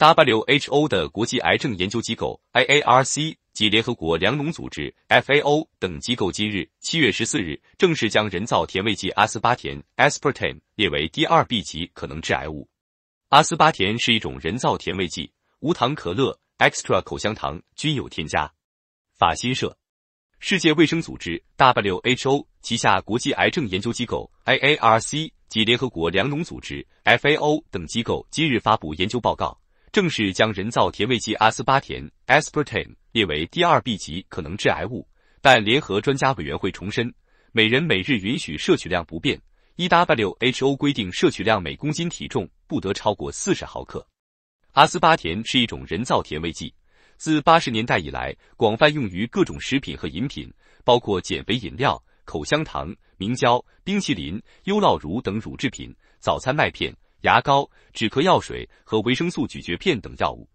WHO 的国际癌症研究机构 IARC 及联合国粮农组织 FAO 等机构今日七月十四日正式将人造甜味剂阿斯巴甜 Aspartame 列为第二 B 级可能致癌物。阿斯巴甜是一种人造甜味剂，无糖可乐、Extra 口香糖均有添加。法新社，世界卫生组织 WHO 旗下国际癌症研究机构 IARC 及联合国粮农组织 FAO 等机构今日发布研究报告。正式将人造甜味剂阿斯巴甜 （aspartame） 列为第二 B 级可能致癌物，但联合专家委员会重申，每人每日允许摄取量不变。e W H O 规定摄取量每公斤体重不得超过四十毫克。阿斯巴甜是一种人造甜味剂，自八十年代以来广泛用于各种食品和饮品，包括减肥饮料、口香糖、明胶、冰淇淋、优酪乳等乳制品、早餐麦片。牙膏、止咳药水和维生素咀嚼片等药物。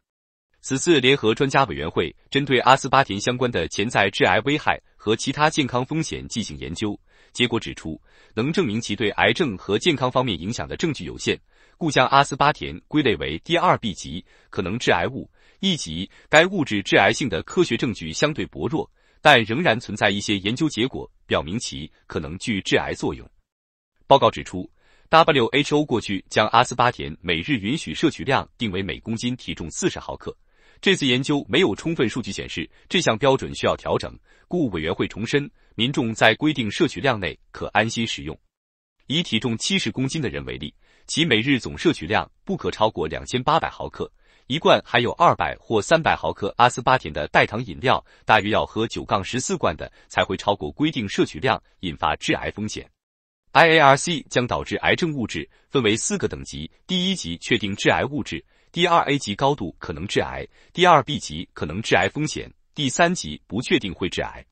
此次联合专家委员会针对阿斯巴甜相关的潜在致癌危害和其他健康风险进行研究，结果指出，能证明其对癌症和健康方面影响的证据有限，故将阿斯巴甜归类为第二 B 级可能致癌物。一级该物质致癌性的科学证据相对薄弱，但仍然存在一些研究结果表明其可能具致癌作用。报告指出。WHO 过去将阿斯巴甜每日允许摄取量定为每公斤体重四十毫克，这次研究没有充分数据显示这项标准需要调整，故委员会重申，民众在规定摄取量内可安心食用。以体重七十公斤的人为例，其每日总摄取量不可超过两千八百毫克。一罐含有二百或三百毫克阿斯巴甜的代糖饮料，大约要喝九杠十四罐的才会超过规定摄取量，引发致癌风险。IARC 将导致癌症物质分为四个等级：第一级确定致癌物质，第二 A 级高度可能致癌，第二 B 级可能致癌风险，第三级不确定会致癌。